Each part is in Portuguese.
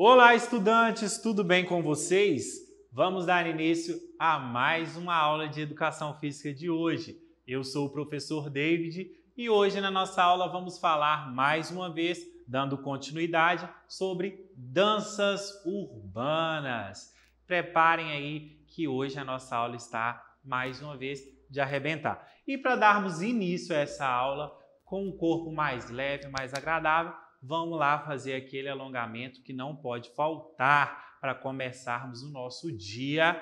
Olá, estudantes, tudo bem com vocês? Vamos dar início a mais uma aula de educação física de hoje. Eu sou o professor David e hoje na nossa aula vamos falar mais uma vez, dando continuidade, sobre danças urbanas. Preparem aí que hoje a nossa aula está mais uma vez de arrebentar. E para darmos início a essa aula com um corpo mais leve, mais agradável, vamos lá fazer aquele alongamento que não pode faltar para começarmos o nosso dia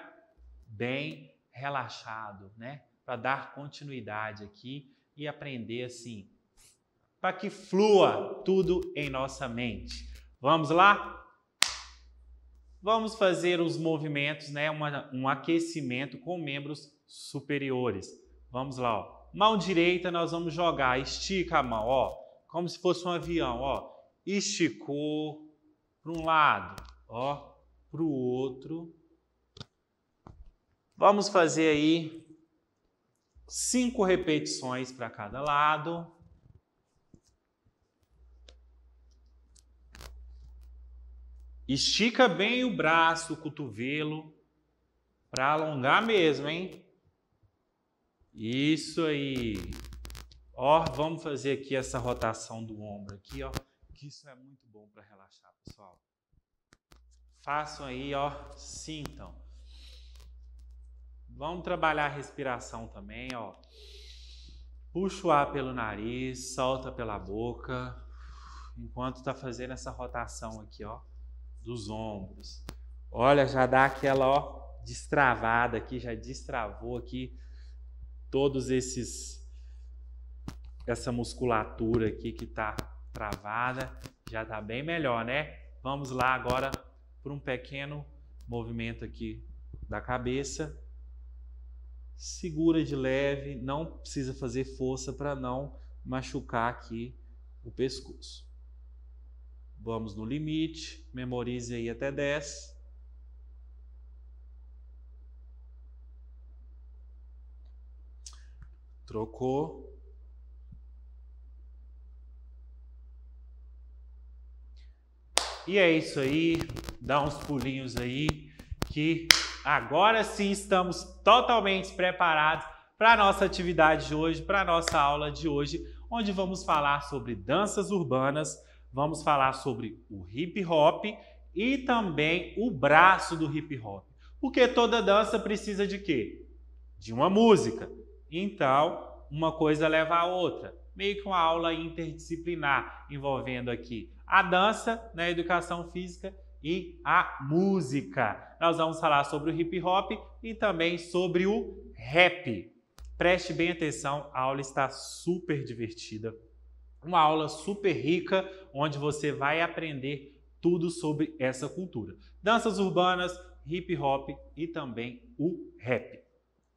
bem relaxado, né? Para dar continuidade aqui e aprender assim, para que flua tudo em nossa mente. Vamos lá? Vamos fazer os movimentos, né? um aquecimento com membros superiores. Vamos lá, ó. Mão direita, nós vamos jogar, estica a mão, ó como se fosse um avião, ó, esticou para um lado, ó, para o outro. Vamos fazer aí cinco repetições para cada lado. Estica bem o braço, o cotovelo, para alongar mesmo, hein? Isso aí. Ó, vamos fazer aqui essa rotação do ombro aqui, ó, que isso é muito bom para relaxar, pessoal. Façam aí, ó, sintam. Vamos trabalhar a respiração também, ó. Puxa o ar pelo nariz, solta pela boca, enquanto tá fazendo essa rotação aqui, ó, dos ombros. Olha, já dá aquela, ó, destravada aqui, já destravou aqui todos esses essa musculatura aqui que está travada. Já está bem melhor, né? Vamos lá agora para um pequeno movimento aqui da cabeça. Segura de leve, não precisa fazer força para não machucar aqui o pescoço. Vamos no limite, memorize aí até 10. Trocou. E é isso aí, dá uns pulinhos aí, que agora sim estamos totalmente preparados para a nossa atividade de hoje, para a nossa aula de hoje, onde vamos falar sobre danças urbanas, vamos falar sobre o hip hop e também o braço do hip hop. Porque toda dança precisa de quê? De uma música. Então, uma coisa leva a outra meio que uma aula interdisciplinar envolvendo aqui a dança na né, educação física e a música. Nós vamos falar sobre o hip hop e também sobre o rap. Preste bem atenção, a aula está super divertida. Uma aula super rica, onde você vai aprender tudo sobre essa cultura. Danças urbanas, hip hop e também o rap.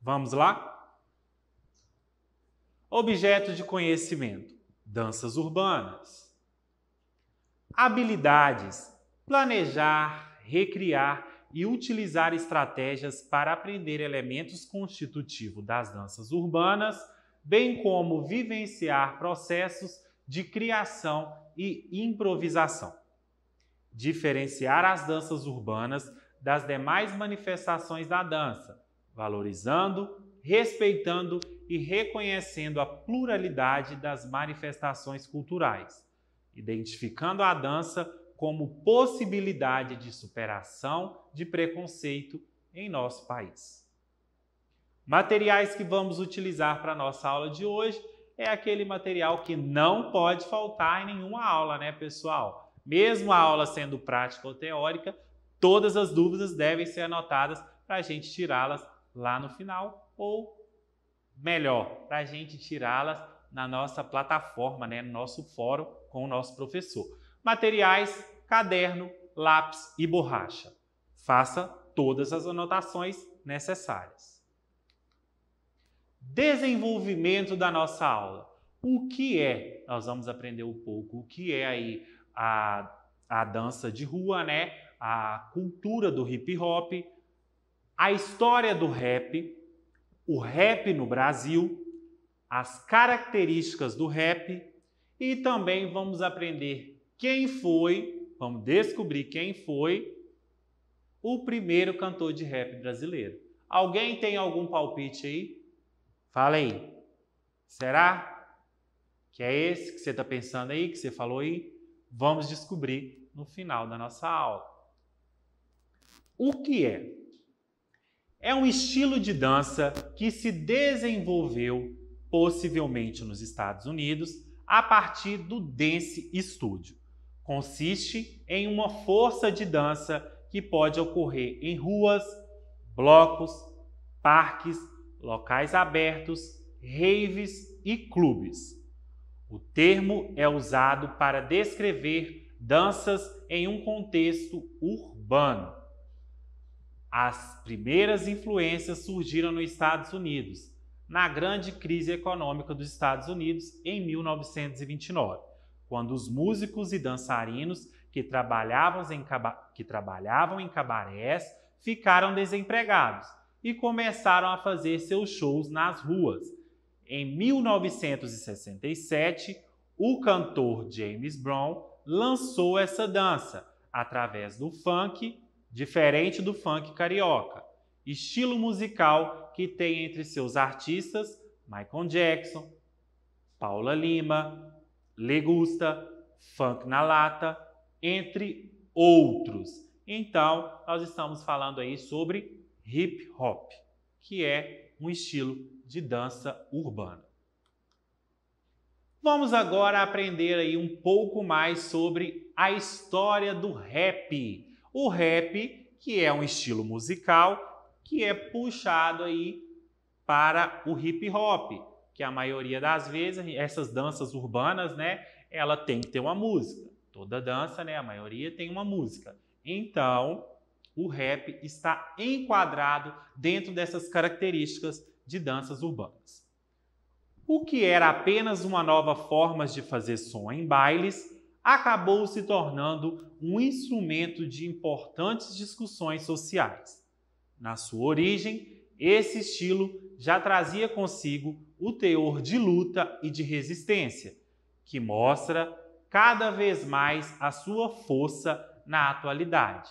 Vamos lá? Objeto de conhecimento: danças urbanas. Habilidades: planejar, recriar e utilizar estratégias para aprender elementos constitutivos das danças urbanas, bem como vivenciar processos de criação e improvisação. Diferenciar as danças urbanas das demais manifestações da dança, valorizando, respeitando e reconhecendo a pluralidade das manifestações culturais, identificando a dança como possibilidade de superação de preconceito em nosso país. Materiais que vamos utilizar para a nossa aula de hoje é aquele material que não pode faltar em nenhuma aula, né, pessoal? Mesmo a aula sendo prática ou teórica, todas as dúvidas devem ser anotadas para a gente tirá-las lá no final ou melhor para a gente tirá-las na nossa plataforma, né, no nosso fórum com o nosso professor. Materiais, caderno, lápis e borracha. Faça todas as anotações necessárias. Desenvolvimento da nossa aula. O que é? Nós vamos aprender um pouco o que é aí a, a dança de rua, né? A cultura do hip hop, a história do rap, o rap no Brasil, as características do rap e também vamos aprender quem foi, vamos descobrir quem foi o primeiro cantor de rap brasileiro. Alguém tem algum palpite aí? Fala aí. Será que é esse que você está pensando aí, que você falou aí? Vamos descobrir no final da nossa aula. O que é? é um estilo de dança que se desenvolveu possivelmente nos Estados Unidos a partir do Dance Studio. Consiste em uma força de dança que pode ocorrer em ruas, blocos, parques, locais abertos, raves e clubes. O termo é usado para descrever danças em um contexto urbano. As primeiras influências surgiram nos Estados Unidos, na grande crise econômica dos Estados Unidos em 1929, quando os músicos e dançarinos que trabalhavam em, que trabalhavam em cabarés ficaram desempregados e começaram a fazer seus shows nas ruas. Em 1967, o cantor James Brown lançou essa dança através do funk diferente do funk carioca, estilo musical que tem entre seus artistas Michael Jackson, Paula Lima, Legusta, Funk na Lata, entre outros. Então, nós estamos falando aí sobre hip hop, que é um estilo de dança urbana. Vamos agora aprender aí um pouco mais sobre a história do rap o rap, que é um estilo musical que é puxado aí para o hip hop, que a maioria das vezes essas danças urbanas, né, ela tem que ter uma música. Toda dança, né, a maioria tem uma música. Então, o rap está enquadrado dentro dessas características de danças urbanas. O que era apenas uma nova forma de fazer som em bailes acabou se tornando um instrumento de importantes discussões sociais. Na sua origem, esse estilo já trazia consigo o teor de luta e de resistência, que mostra cada vez mais a sua força na atualidade.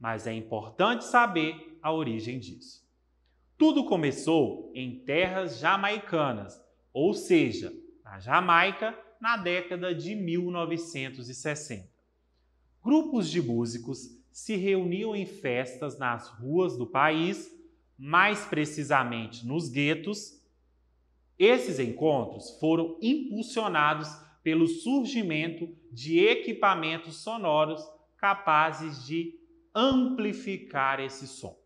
Mas é importante saber a origem disso. Tudo começou em terras jamaicanas, ou seja, na Jamaica na década de 1960. Grupos de músicos se reuniam em festas nas ruas do país, mais precisamente nos guetos. Esses encontros foram impulsionados pelo surgimento de equipamentos sonoros capazes de amplificar esse som.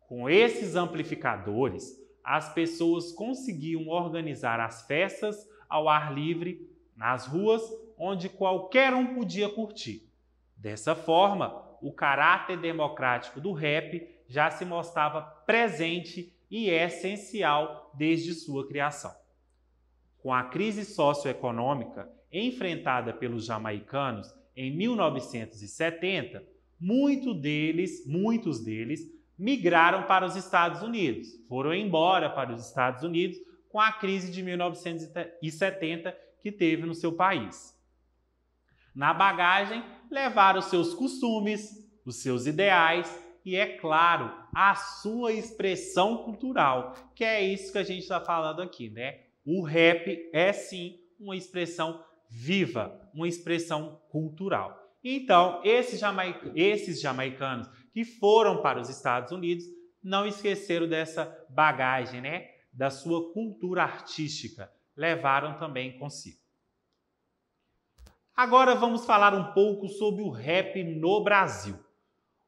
Com esses amplificadores, as pessoas conseguiam organizar as festas ao ar livre nas ruas, onde qualquer um podia curtir. Dessa forma, o caráter democrático do rap já se mostrava presente e essencial desde sua criação. Com a crise socioeconômica enfrentada pelos jamaicanos em 1970, muito deles, muitos deles migraram para os Estados Unidos, foram embora para os Estados Unidos com a crise de 1970 que teve no seu país. Na bagagem, levaram seus costumes, os seus ideais e, é claro, a sua expressão cultural, que é isso que a gente está falando aqui, né? O rap é sim uma expressão viva, uma expressão cultural. Então, esses, esses jamaicanos que foram para os Estados Unidos não esqueceram dessa bagagem, né? Da sua cultura artística. Levaram também consigo. Agora vamos falar um pouco sobre o rap no Brasil.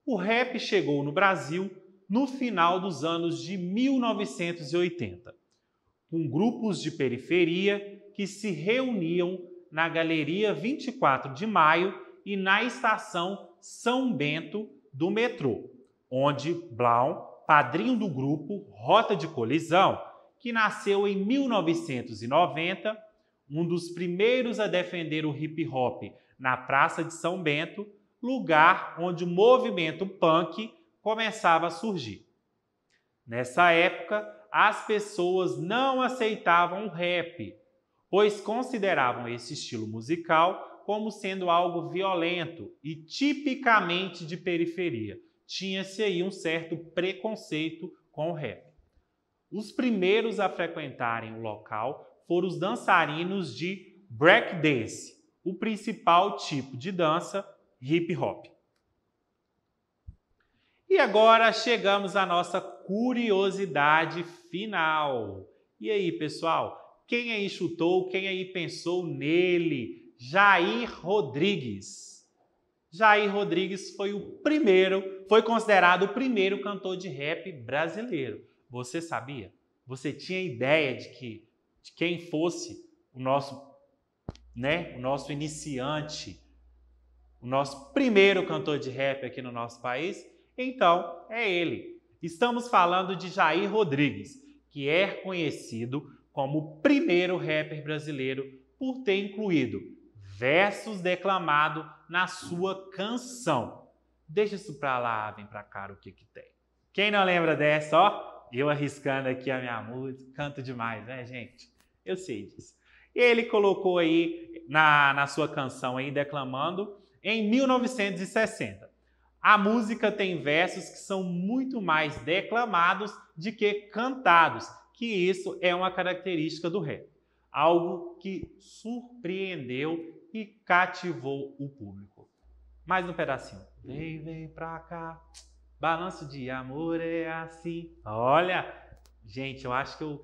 O rap chegou no Brasil no final dos anos de 1980, com grupos de periferia que se reuniam na Galeria 24 de Maio e na Estação São Bento do metrô, onde Blaum, padrinho do grupo Rota de Colisão, que nasceu em 1990, um dos primeiros a defender o hip hop na Praça de São Bento, lugar onde o movimento punk começava a surgir. Nessa época, as pessoas não aceitavam o rap, pois consideravam esse estilo musical como sendo algo violento e tipicamente de periferia. Tinha-se aí um certo preconceito com o rap. Os primeiros a frequentarem o local foram os dançarinos de breakdance, o principal tipo de dança hip hop. E agora chegamos à nossa curiosidade final. E aí, pessoal? Quem aí chutou? Quem aí pensou nele? Jair Rodrigues. Jair Rodrigues foi o primeiro, foi considerado o primeiro cantor de rap brasileiro. Você sabia? Você tinha ideia de que de quem fosse o nosso, né, o nosso iniciante, o nosso primeiro cantor de rap aqui no nosso país? Então, é ele. Estamos falando de Jair Rodrigues, que é conhecido como o primeiro rapper brasileiro por ter incluído versos declamado na sua canção. Deixa isso para lá, vem para cá o que que tem. Quem não lembra dessa, ó, eu arriscando aqui a minha música, canto demais, né, gente? Eu sei disso. Ele colocou aí na, na sua canção aí declamando em 1960. A música tem versos que são muito mais declamados de que cantados, que isso é uma característica do rap. Algo que surpreendeu e cativou o público. Mais um pedacinho. Vem, vem pra cá. Balanço de amor é assim. Olha, gente, eu acho que eu,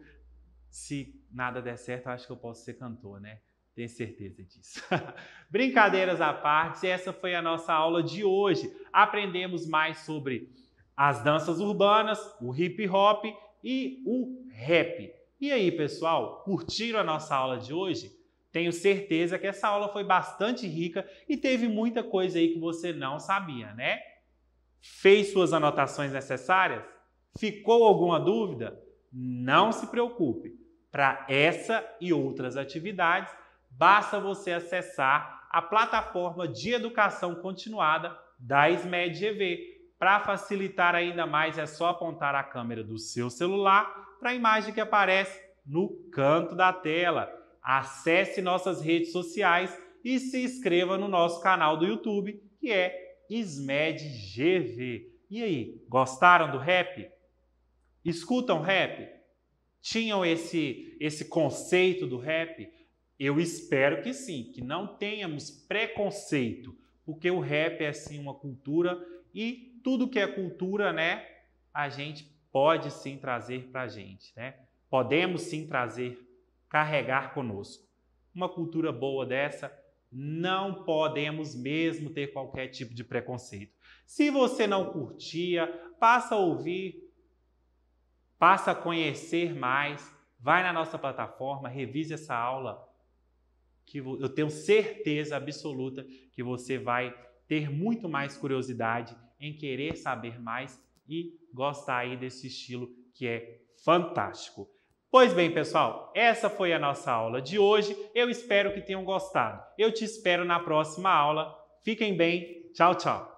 se nada der certo, eu acho que eu posso ser cantor, né? Tenho certeza disso. Brincadeiras à parte, essa foi a nossa aula de hoje. Aprendemos mais sobre as danças urbanas, o hip hop e o rap. E aí, pessoal, curtiram a nossa aula de hoje? Tenho certeza que essa aula foi bastante rica e teve muita coisa aí que você não sabia, né? Fez suas anotações necessárias? Ficou alguma dúvida? Não se preocupe. Para essa e outras atividades, basta você acessar a plataforma de educação continuada da SMED GV. Para facilitar ainda mais, é só apontar a câmera do seu celular para a imagem que aparece no canto da tela. Acesse nossas redes sociais e se inscreva no nosso canal do YouTube, que é SMED GV. E aí, gostaram do rap? Escutam rap? Tinham esse, esse conceito do rap? Eu espero que sim, que não tenhamos preconceito, porque o rap é sim uma cultura e tudo que é cultura, né, a gente pode sim trazer para a gente, né? Podemos sim trazer carregar conosco. Uma cultura boa dessa, não podemos mesmo ter qualquer tipo de preconceito. Se você não curtia, passa a ouvir, passa a conhecer mais, vai na nossa plataforma, revise essa aula, que eu tenho certeza absoluta que você vai ter muito mais curiosidade em querer saber mais e gostar aí desse estilo que é fantástico. Pois bem, pessoal, essa foi a nossa aula de hoje. Eu espero que tenham gostado. Eu te espero na próxima aula. Fiquem bem. Tchau, tchau.